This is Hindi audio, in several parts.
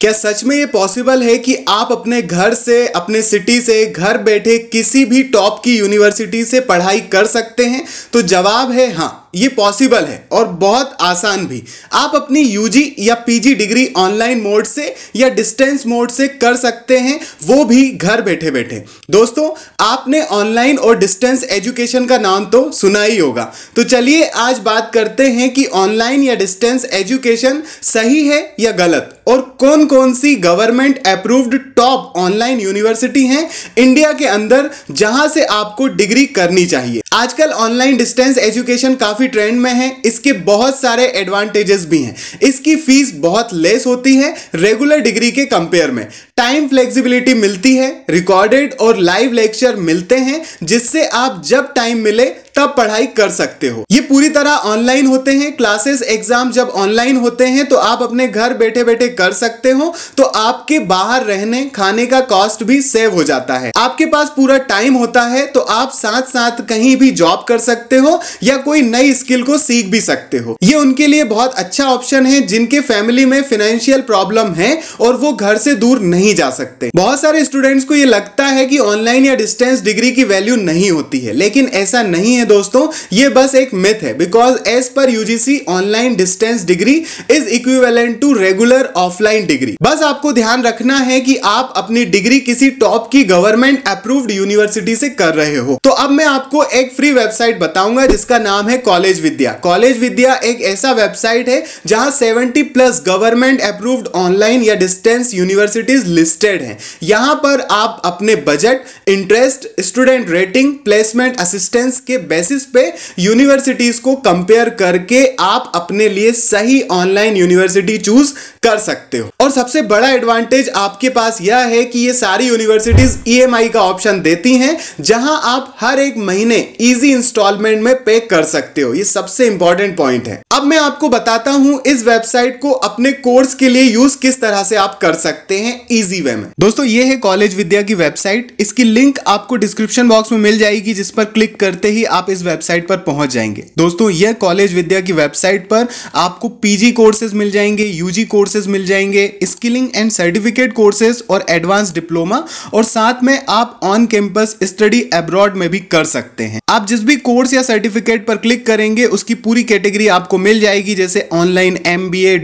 क्या सच में ये पॉसिबल है कि आप अपने घर से अपने सिटी से घर बैठे किसी भी टॉप की यूनिवर्सिटी से पढ़ाई कर सकते हैं तो जवाब है हाँ ये पॉसिबल है और बहुत आसान भी आप अपनी यूजी या पीजी डिग्री ऑनलाइन मोड से या डिस्टेंस मोड से कर सकते हैं वो भी घर बैठे बैठे दोस्तों आपने ऑनलाइन और डिस्टेंस एजुकेशन का नाम तो सुना ही होगा तो चलिए आज बात करते हैं कि ऑनलाइन या डिस्टेंस एजुकेशन सही है या गलत और कौन कौन सी government approved top online university हैं इंडिया के अंदर जहां से आपको डिग्री करनी चाहिए आजकल ऑनलाइन डिस्टेंस एजुकेशन काफी काफ़ी ट्रेंड में है इसके बहुत सारे एडवांटेजेस भी हैं इसकी फीस बहुत लेस होती है रेगुलर डिग्री के कंपेयर में टाइम फ्लेक्सिबिलिटी मिलती है रिकॉर्डेड और लाइव लेक्चर मिलते हैं जिससे आप जब टाइम मिले तब पढ़ाई कर सकते हो ये पूरी तरह ऑनलाइन होते हैं क्लासेस एग्जाम जब ऑनलाइन होते हैं तो आप अपने घर बैठे बैठे कर सकते हो तो आपके बाहर रहने खाने का कॉस्ट भी सेव हो जाता है आपके पास पूरा टाइम होता है तो आप साथ साथ कहीं भी जॉब कर सकते हो या कोई नई स्किल को सीख भी सकते हो ये उनके लिए बहुत अच्छा ऑप्शन है जिनके फैमिली में फाइनेंशियल प्रॉब्लम है और वो घर से दूर नहीं नहीं जा सकते बहुत सारे स्टूडेंट्स को ये लगता है कि ऑनलाइन या डिस्टेंस डिग्री की वैल्यू नहीं होती है लेकिन ऐसा नहीं है दोस्तों ये बस एक मिथ है because as per UGC online distance degree is equivalent to regular offline degree बस आपको ध्यान रखना है कि आप अपनी डिग्री किसी टॉप की गवर्नमेंट अप्रूव्ड यूनिवर्सिटी से कर रहे हो तो अब मैं आपको एक फ्री वेबसाइट बताऊंगा जिसका नाम है कॉलेज विद्या कॉलेज विद्या एक ऐसा वेबसाइट है जहां 70 प्लस गवर्नमेंट अप्रूव्ड ऑनलाइन या डिस्टेंस यूनिवर्सिटीज लिस्टेड हैं यहाँ पर आप अपने budget interest student rating placement assistance के बेसिस पे यूनिवर्सिटीज़ को कंपेयर करके आप अपने लिए सही ऑनलाइन यूनिवर्सिटी चूज कर सकते हो और सबसे बड़ा एडवांटेज आपके पास यह है कि ये सारी यूनिवर्सिटीज ईएमआई e का ऑप्शन देती हैं जहां आप हर एक महीने इजी इंस्टॉलमेंट में पे कर सकते हो ये सबसे इंपॉर्टेंट पॉइंट है अब मैं आपको बताता हूं इस वेबसाइट को अपने कोर्स के लिए यूज किस तरह से आप कर सकते हैं इजी इजी वे में दोस्तों ये है कॉलेज विद्या की वेबसाइट इसकी लिंक आपको डिस्क्रिप्शन बॉक्स में मिल जाएगी जिस पर क्लिक करते ही आप इस वेबसाइट पर पहुंच जाएंगे दोस्तों यह कॉलेज विद्या की वेबसाइट पर आपको पीजी कोर्सेज मिल जाएंगे यूजी कोर्सेज मिल जाएंगे स्किलिंग एंड सर्टिफिकेट कोर्सेज और एडवांस डिप्लोमा और साथ में आप ऑन कैंपस स्टडी एब्रॉड में भी कर सकते हैं आप जिस भी कोर्स या सर्टिफिकेट पर क्लिक करेंगे उसकी पूरी कैटेगरी आपको मिल जाएगी जैसे online M B A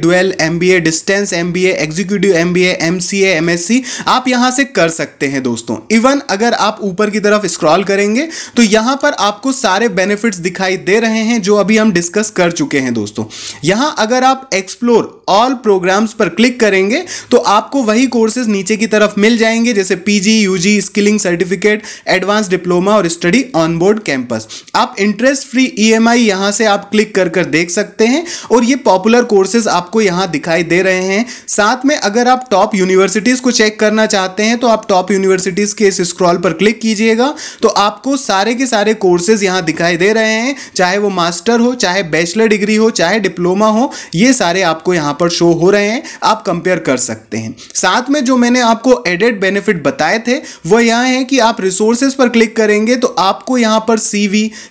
M B distance M B executive M B M C M MSc आप यहां से कर सकते हैं दोस्तों इवन अगर आप ऊपर की तरफ स्क्रॉल करेंगे तो यहां पर आपको सारे बेनिफिट्स दिखाई दे रहे हैं जो अभी हम डिस्कस कर चुके हैं दोस्तों यहां अगर आप एक्सप्लोर ऑल प्रोग्राम्स पर क्लिक करेंगे तो आपको वही कोर्सेज नीचे की तरफ मिल जाएंगे जैसे PG UG skilling certificate advance diploma और स्टडी ऑन बोर्ड कैंपस आप इंटरेस्ट फ्री ईएमआई यहां से आप क्लिक कर कर देख सकते हैं और ये पॉपुलर कोर्सेज आपको यहां दिखाई दे रहे हैं साथ में अगर आप टॉप यूनिवर्सिटीज को चेक करना चाहते हैं तो आप टॉप यूनिवर्सिटीज के इस स्क्रॉल पर क्लिक कीजिएगा तो आपको सारे के सारे कोर्सेज यहाँ दिखाई दे रहे हैं चाहे वो मास्टर हो चाहे बैचलर डिग्री हो चाहे डिप्लोमा हो ये सारे आपको यहाँ यहाँ पर शो हो रहे हैं आप कंपेयर कर सकते हैं साथ में जो मैंने आपको एडेड बेनिफिट बताए थे वह यह है कि आप रिसोर्सेज पर क्लिक करेंगे तो आपको यहाँ पर सी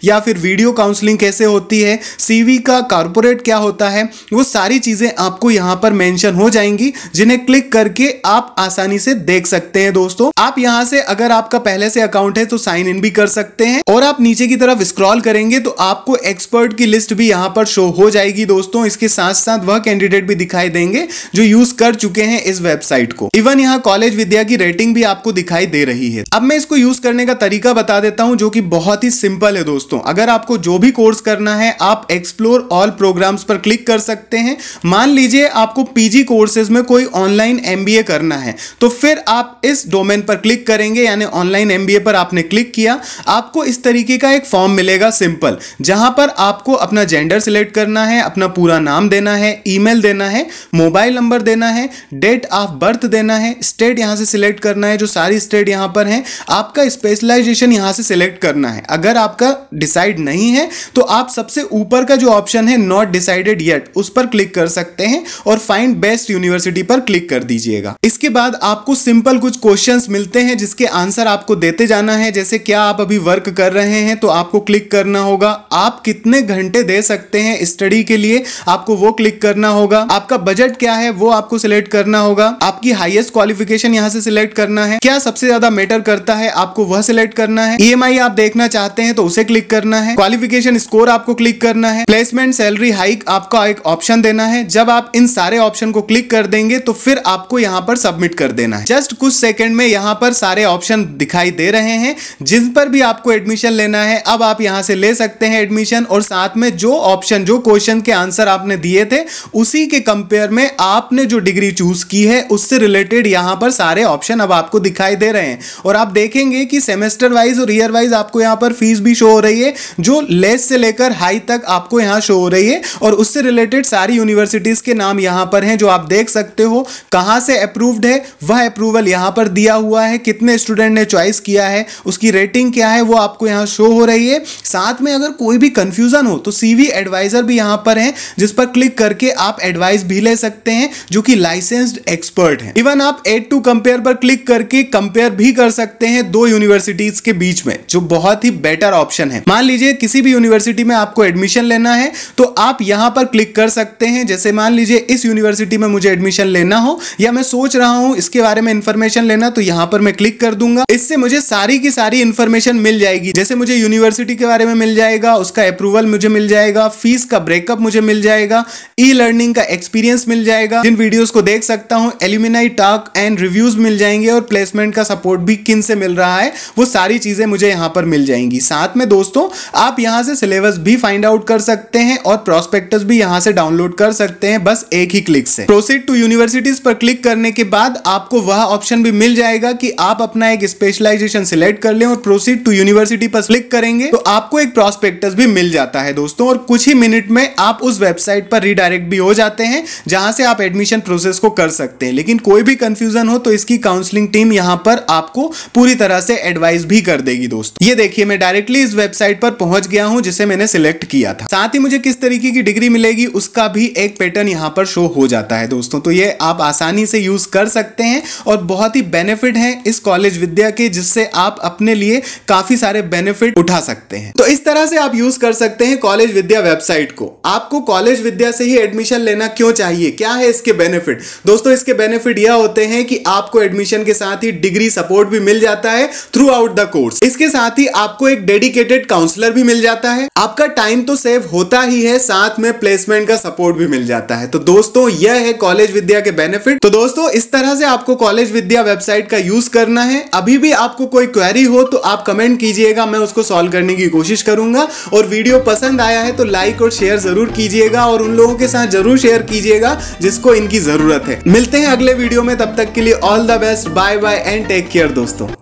या फिर वीडियो काउंसलिंग कैसे होती है सी का कॉरपोरेट क्या होता है वो सारी चीज़ें आपको यहाँ पर मैंशन हो जाएंगी जिन्हें क्लिक करके आप आसानी से देख सकते हैं दोस्तों आप यहाँ से अगर आपका पहले से अकाउंट है तो साइन इन भी कर सकते हैं और आप नीचे की तरफ स्क्रॉल करेंगे तो आपको एक्सपर्ट की लिस्ट भी यहाँ पर शो हो जाएगी दोस्तों इसके साथ साथ वह कैंडिडेट भी भी दिखाई देंगे जो यूज कर चुके हैं इस वेबसाइट को इवन यहाँ कॉलेज विद्या की रेटिंग भी आपको दिखाई दे रही है अब मैं इसको यूज करने का तरीका बता देता हूँ जो कि बहुत ही सिंपल है दोस्तों अगर आपको जो भी कोर्स करना है आप एक्सप्लोर ऑल प्रोग्राम्स पर क्लिक कर सकते हैं मान लीजिए आपको पीजी कोर्सेज में कोई ऑनलाइन एमबीए करना है तो फिर आप इस डोमेन पर क्लिक करेंगे यानी ऑनलाइन एमबीए पर आपने क्लिक किया आपको इस तरीके का एक फॉर्म मिलेगा सिंपल जहां पर आपको अपना जेंडर सिलेक्ट करना है अपना पूरा नाम देना है ईमेल देना देना है मोबाइल नंबर देना है डेट ऑफ बर्थ देना है स्टेट यहाँ से सिलेक्ट करना है जो सारी स्टेट यहाँ पर हैं आपका स्पेशलाइजेशन यहाँ से सिलेक्ट करना है अगर आपका डिसाइड नहीं है तो आप सबसे ऊपर का जो ऑप्शन है नॉट डिसाइडेड येट उस पर क्लिक कर सकते हैं और फाइंड बेस्ट यूनिवर्सिटी पर क्लिक कर दीजिएगा इसके बाद आपको सिंपल कुछ क्वेश्चन मिलते हैं जिसके आंसर आपको देते जाना है जैसे क्या आप अभी वर्क कर रहे हैं तो आपको क्लिक करना होगा आप कितने घंटे दे सकते हैं स्टडी के लिए आपको वो क्लिक करना होगा आपका बजट क्या है वो आपको सिलेक्ट करना होगा आपकी हाईएस्ट क्वालिफिकेशन यहाँ से सिलेक्ट करना है क्या सबसे ज्यादा मैटर करता है आपको वह सिलेक्ट करना है ई e आप देखना चाहते हैं तो उसे क्लिक करना है क्वालिफिकेशन स्कोर आपको क्लिक करना है प्लेसमेंट सैलरी हाइक आपका एक ऑप्शन देना है जब आप इन सारे ऑप्शन को क्लिक कर देंगे तो फिर आपको यहाँ पर सबमिट कर देना है जस्ट कुछ सेकंड में यहाँ पर सारे ऑप्शन दिखाई दे रहे हैं जिन पर भी आपको एडमिशन लेना है अब आप यहाँ से ले सकते हैं एडमिशन और साथ में जो ऑप्शन जो क्वेश्चन के आंसर आपने दिए थे उसी के कंपेयर में आपने जो डिग्री चूज की है उससे रिलेटेड यहां पर सारे ऑप्शन अब आपको दिखाई दे रहे हैं और आप देखेंगे कि सेमेस्टर वाइज और ईयर वाइज आपको यहां पर फीस भी शो हो रही है जो लेस से लेकर हाई तक आपको यहां शो हो रही है और उससे रिलेटेड सारी यूनिवर्सिटीज के नाम यहां पर हैं जो आप देख सकते हो कहां से अप्रूव्ड है वह अप्रूवल यहां पर दिया हुआ है कितने स्टूडेंट ने चॉइस किया है उसकी रेटिंग क्या है वो आपको यहां शो हो रही है साथ में अगर कोई भी कंफ्यूजन हो तो सीवी एडवाइजर भी यहां पर है जिस पर क्लिक करके आप एडवाइज एडवाइस भी ले सकते हैं जो कि लाइसेंस्ड एक्सपर्ट हैं इवन आप एड टू कंपेयर पर क्लिक करके कंपेयर भी कर सकते हैं दो यूनिवर्सिटीज के बीच में जो बहुत ही बेटर ऑप्शन है मान लीजिए किसी भी यूनिवर्सिटी में आपको एडमिशन लेना है तो आप यहां पर क्लिक कर सकते हैं जैसे मान लीजिए इस यूनिवर्सिटी में मुझे एडमिशन लेना हो या मैं सोच रहा हूं इसके बारे में इंफॉर्मेशन लेना तो यहां पर मैं क्लिक कर दूंगा इससे मुझे सारी की सारी इंफॉर्मेशन मिल जाएगी जैसे मुझे यूनिवर्सिटी के बारे में मिल जाएगा उसका अप्रूवल मुझे मिल जाएगा फीस का ब्रेकअप मुझे मिल जाएगा ई लर्निंग का एक्सपीरियंस मिल जाएगा जिन वीडियोस को देख सकता हूँ एल्यूमिनाई टॉक एंड रिव्यूज मिल जाएंगे और प्लेसमेंट का सपोर्ट भी किन से मिल रहा है वो सारी चीजें मुझे यहाँ पर मिल जाएंगी साथ में दोस्तों आप यहाँ से सिलेबस भी फाइंड आउट कर सकते हैं और प्रोस्पेक्टस भी यहाँ से डाउनलोड कर सकते हैं बस एक ही क्लिक से प्रोसीड टू यूनिवर्सिटीज पर क्लिक करने के बाद आपको वह ऑप्शन भी मिल जाएगा कि आप अपना एक स्पेशलाइजेशन सिलेक्ट कर लें और प्रोसीड टू यूनिवर्सिटी पर क्लिक करेंगे तो आपको एक प्रोस्पेक्टस भी मिल जाता है दोस्तों और कुछ ही मिनट में आप उस वेबसाइट पर रिडायरेक्ट भी हो जाते जाते हैं जहां से आप एडमिशन प्रोसेस को कर सकते हैं लेकिन कोई भी कंफ्यूजन हो तो इसकी काउंसलिंग टीम यहां पर आपको पूरी तरह से एडवाइस भी कर देगी दोस्तों ये देखिए मैं डायरेक्टली इस वेबसाइट पर पहुंच गया हूं जिसे मैंने सिलेक्ट किया था साथ ही मुझे किस तरीके की डिग्री मिलेगी उसका भी एक पैटर्न यहाँ पर शो हो जाता है दोस्तों तो ये आप आसानी से यूज कर सकते हैं और बहुत ही बेनिफिट है इस कॉलेज विद्या के जिससे आप अपने लिए काफी सारे बेनिफिट उठा सकते हैं तो इस तरह से आप यूज कर सकते हैं कॉलेज विद्या वेबसाइट को आपको कॉलेज विद्या से ही एडमिशन लेना क्यों चाहिए क्या है इसके बेनिफिट दोस्तों इसके बेनिफिट यह होते हैं कि आपको एडमिशन के साथ ही डिग्री सपोर्ट भी मिल जाता है थ्रू आउट द कोर्स इसके साथ ही आपको एक डेडिकेटेड काउंसलर भी मिल जाता है आपका टाइम तो सेव होता ही है साथ में प्लेसमेंट का सपोर्ट भी मिल जाता है तो दोस्तों यह है कॉलेज विद्या के बेनिफिट तो दोस्तों इस तरह से आपको कॉलेज विद्या वेबसाइट का यूज करना है अभी भी आपको कोई क्वेरी हो तो आप कमेंट कीजिएगा मैं उसको सॉल्व करने की कोशिश करूंगा और वीडियो पसंद आया है तो लाइक और शेयर जरूर कीजिएगा और उन लोगों के साथ जरूर शेयर शेयर कीजिएगा जिसको इनकी जरूरत है मिलते हैं अगले वीडियो में तब तक के लिए all the best bye bye and take care दोस्तों